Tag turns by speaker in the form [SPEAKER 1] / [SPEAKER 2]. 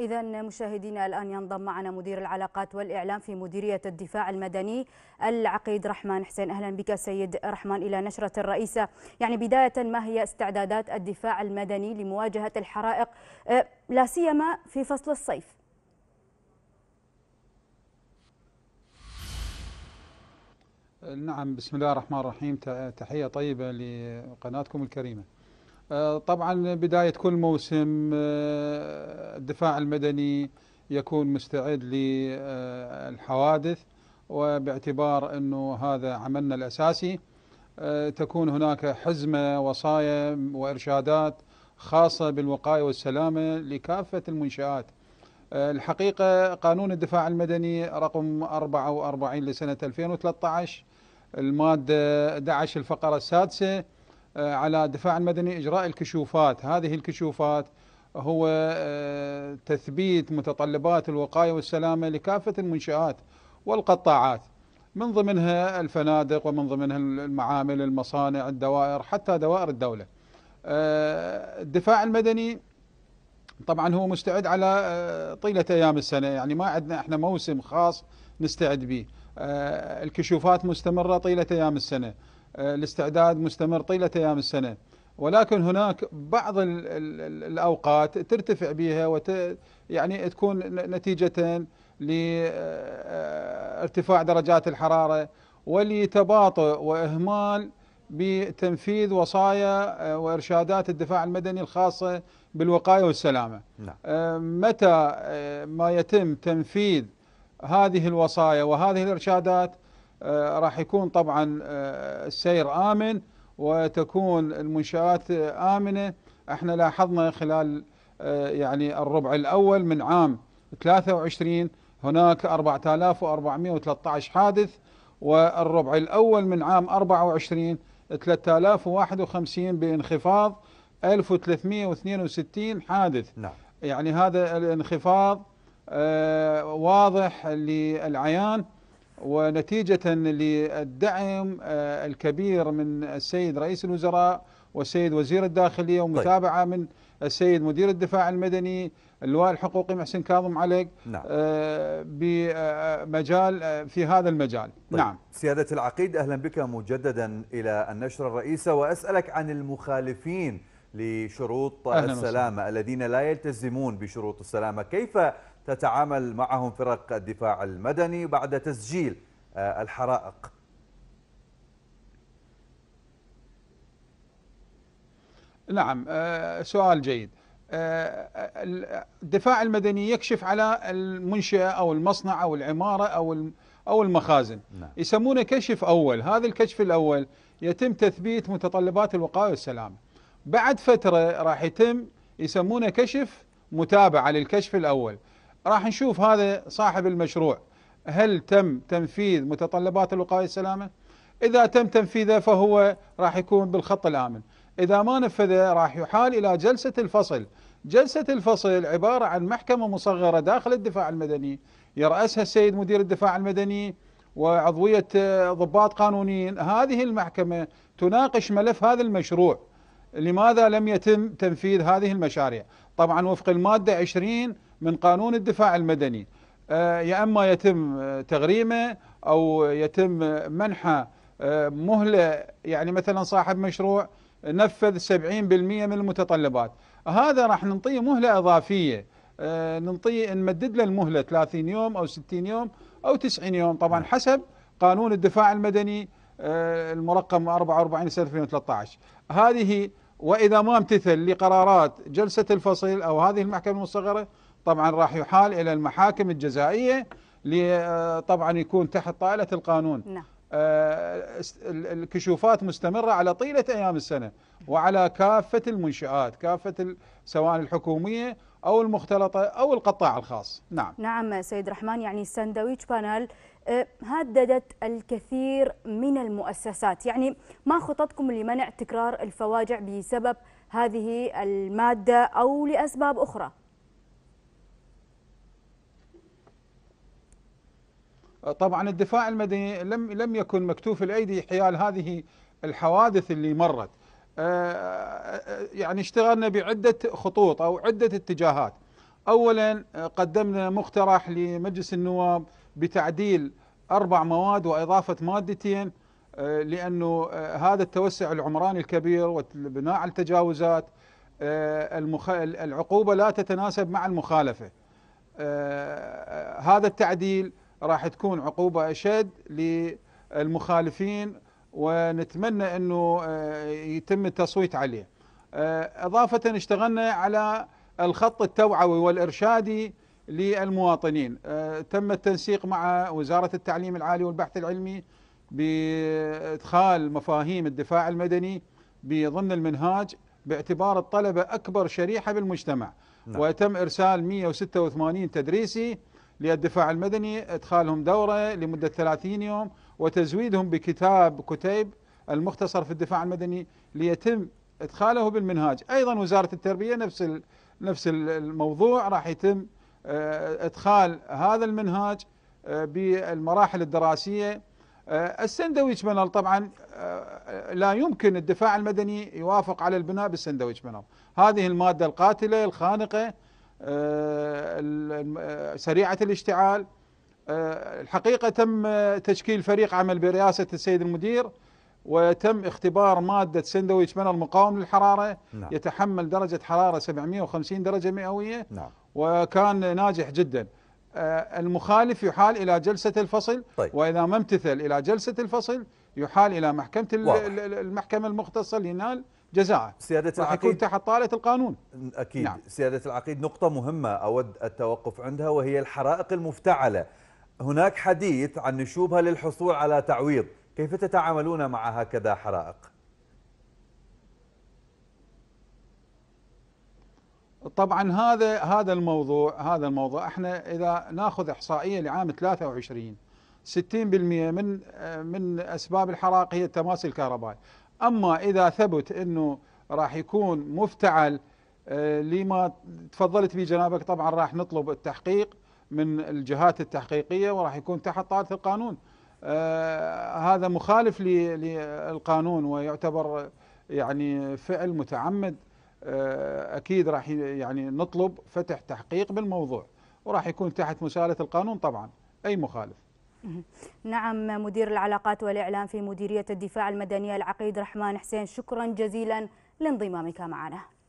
[SPEAKER 1] إذا مشاهدينا الآن ينضم معنا مدير العلاقات والإعلام في مديرية الدفاع المدني العقيد رحمن حسين أهلا بك سيد رحمن إلى نشرة الرئيسة يعني بداية ما هي استعدادات الدفاع المدني لمواجهة الحرائق أه، لا سيما في فصل الصيف نعم بسم الله الرحمن الرحيم تحية طيبة لقناتكم الكريمة أه، طبعا بداية كل موسم أه، الدفاع المدني يكون مستعد للحوادث وباعتبار أنه هذا عملنا الأساسي آه، تكون هناك حزمة وصايا وإرشادات خاصة بالوقاية والسلامة لكافة المنشآت آه، الحقيقة قانون الدفاع المدني رقم 44 لسنة 2013 المادة 11 الفقرة السادسة آه، على الدفاع المدني إجراء الكشوفات هذه الكشوفات هو آه، تثبيت متطلبات الوقاية والسلامة لكافة المنشآت والقطاعات من ضمنها الفنادق ومن ضمنها المعامل المصانع الدوائر حتى دوائر الدولة آه، الدفاع المدني طبعا هو مستعد على آه، طيلة أيام السنة يعني ما عندنا احنا موسم خاص نستعد به الكشوفات مستمرة طيلة أيام السنة الاستعداد مستمر طيلة أيام السنة ولكن هناك بعض الأوقات ترتفع بها وت يعني تكون نتيجة لارتفاع درجات الحرارة ولتباطؤ وإهمال بتنفيذ وصايا آه، وإرشادات الدفاع المدني الخاصة بالوقاية والسلامة نعم. آه، متى آه، ما يتم تنفيذ هذه الوصايا وهذه الإرشادات راح يكون طبعا السير آمن وتكون المنشآت آمنة احنا لاحظنا خلال آه، يعني الربع الأول من عام 23 هناك 4413 حادث والربع الأول من عام 24 3051 بانخفاض 1362 حادث نعم. يعني هذا الانخفاض آه، واضح للعيان ونتيجة للدعم آه، الكبير من السيد رئيس الوزراء والسيد وزير الداخلية ومتابعة طيب. من السيد مدير الدفاع المدني اللواء الحقوقي محسن كاظم عليك نعم. آه، بمجال آه، في هذا المجال طيب. نعم سيادة العقيد أهلا بك مجددا إلى النشرة الرئيسة وأسألك عن المخالفين لشروط السلامة وسلم. الذين لا يلتزمون بشروط السلامة كيف تتعامل معهم فرق الدفاع المدني بعد تسجيل آه، الحرائق نعم آه، سؤال جيد آه، الدفاع المدني يكشف على المنشأة أو المصنع أو العمارة أو أو المخازن نعم. يسمونه كشف أول هذا الكشف الأول يتم تثبيت متطلبات الوقاية والسلامة بعد فترة راح يتم يسمونه كشف متابعة للكشف الأول راح نشوف هذا صاحب المشروع هل تم تنفيذ متطلبات الوقاية السلامة إذا تم تنفيذه فهو راح يكون بالخط الآمن إذا ما نفذه راح يحال إلى جلسة الفصل جلسة الفصل عبارة عن محكمة مصغرة داخل الدفاع المدني يرأسها السيد مدير الدفاع المدني وعضوية ضباط قانونيين هذه المحكمة تناقش ملف هذا المشروع لماذا لم يتم تنفيذ هذه المشاريع طبعا وفق المادة 20 من قانون الدفاع المدني آه، يا اما يتم آه، تغريمه او يتم منحه آه، مهله يعني مثلا صاحب مشروع نفذ 70% من المتطلبات هذا راح نعطيه مهله اضافيه نعطيه نمدد له المهله 30 يوم او 60 يوم او 90 يوم طبعا نعم. حسب قانون الدفاع المدني المرقم 44 سنه 2013 هذه واذا ما امتثل لقرارات جلسه الفصل او هذه المحكمه المصغره طبعا راح يحال إلى المحاكم الجزائية آه، طبعا يكون تحت طائلة القانون نعم. آه، الكشوفات مستمرة على طيلة أيام السنة وعلى كافة المنشآت كافة سواء الحكومية أو المختلطة أو القطاع الخاص نعم نعم سيد رحمن يعني ساندويتش بانل آه، هددت الكثير من المؤسسات يعني ما خططكم لمنع تكرار الفواجع بسبب هذه المادة أو لأسباب أخرى طبعا الدفاع المدني لم لم يكن مكتوف الايدي حيال هذه الحوادث اللي مرت آه، آه، يعني اشتغلنا بعده خطوط او عده اتجاهات اولا آه، قدمنا مقترح لمجلس النواب بتعديل اربع مواد واضافه مادتين لانه هذا التوسع العمراني الكبير والبناء على التجاوزات العقوبه لا تتناسب مع المخالفه هذا التعديل راح تكون عقوبة أشد للمخالفين ونتمنى أنه آه، يتم التصويت عليه آه، إضافة اشتغلنا على الخط التوعوي والإرشادي للمواطنين آه، تم التنسيق مع وزارة التعليم العالي والبحث العلمي بإدخال مفاهيم الدفاع المدني بضمن المنهاج باعتبار الطلبة أكبر شريحة بالمجتمع نعم. وتم إرسال 186 تدريسي للدفاع المدني إدخالهم دورة لمدة 30 يوم وتزويدهم بكتاب كتيب المختصر في الدفاع المدني ليتم إدخاله بالمنهاج أيضا وزارة التربية نفس نفس الموضوع راح يتم آه، إدخال هذا المنهاج آه، بالمراحل الدراسية آه، السندويتش منال طبعا لا يمكن الدفاع المدني يوافق على البناء بالسندويتش منال هذه المادة القاتلة الخانقة آه، آه، سريعة الاشتعال آه، الحقيقة تم تشكيل فريق عمل برئاسة السيد المدير وتم اختبار مادة سندويش من المقاوم للحرارة نعم. يتحمل درجة حرارة 750 درجة مئوية نعم. وكان ناجح جدا المخالف يحال إلى جلسة الفصل طيب. وإذا ما امتثل إلى جلسة الفصل يحال إلى محكمة المحكمة المختصة لينال جزاء سيادة العقيد يكون تحت طالة القانون أكيد نعم. سيادة العقيد نقطة مهمة أود التوقف عندها وهي الحرائق المفتعلة هناك حديث عن نشوبها للحصول على تعويض كيف تتعاملون مع هكذا حرائق؟ طبعا هذا هذا الموضوع هذا الموضوع احنا اذا ناخذ احصائيه لعام 23 60% من من اسباب الحرائق هي التماس الكهربائي، أما إذا ثبت أنه راح يكون مفتعل آه، لما تفضلت به جنابك طبعا راح نطلب التحقيق من الجهات التحقيقية وراح يكون تحت طاره القانون آه، هذا مخالف للقانون ويعتبر يعني فعل متعمد آه، أكيد راح يعني نطلب فتح تحقيق بالموضوع وراح يكون تحت مساله القانون طبعا اي مخالف نعم مدير العلاقات والإعلام في مديرية الدفاع المدني العقيد رحمن حسين شكرا جزيلا لانضمامك معنا